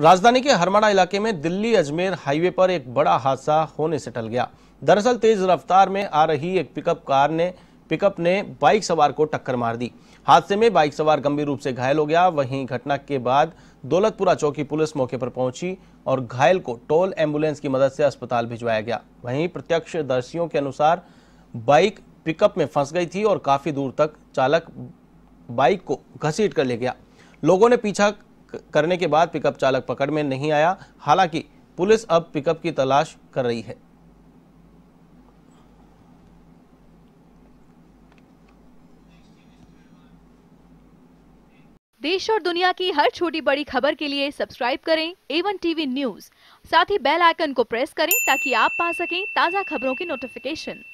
राजधानी के हरमाड़ा इलाके में दिल्ली अजमेर हाईवे पर एक बड़ा हादसा होने से टल गया दरअसल तेज रफ्तार में आ रही एक पिकअप कार ने पिकअप ने बाइक सवार को टक्कर मार दी हादसे में बाइक सवार गंभीर रूप से घायल हो गया वहीं घटना के बाद दौलतपुरा चौकी पुलिस मौके पर पहुंची और घायल को टोल एम्बुलेंस की मदद से अस्पताल भिजवाया गया वहीं प्रत्यक्ष दर्शियों के अनुसार बाइक पिकअप में फंस गई थी और काफी दूर तक चालक बाइक को घसीट कर ले गया लोगों ने पीछा करने के बाद पिकअप चालक पकड़ में नहीं आया हालांकि पुलिस अब पिकअप की तलाश कर रही है देश और दुनिया की हर छोटी बड़ी खबर के लिए सब्सक्राइब करें एवन टीवी न्यूज साथ ही बेल आइकन को प्रेस करें ताकि आप पा सकें ताज़ा खबरों की नोटिफिकेशन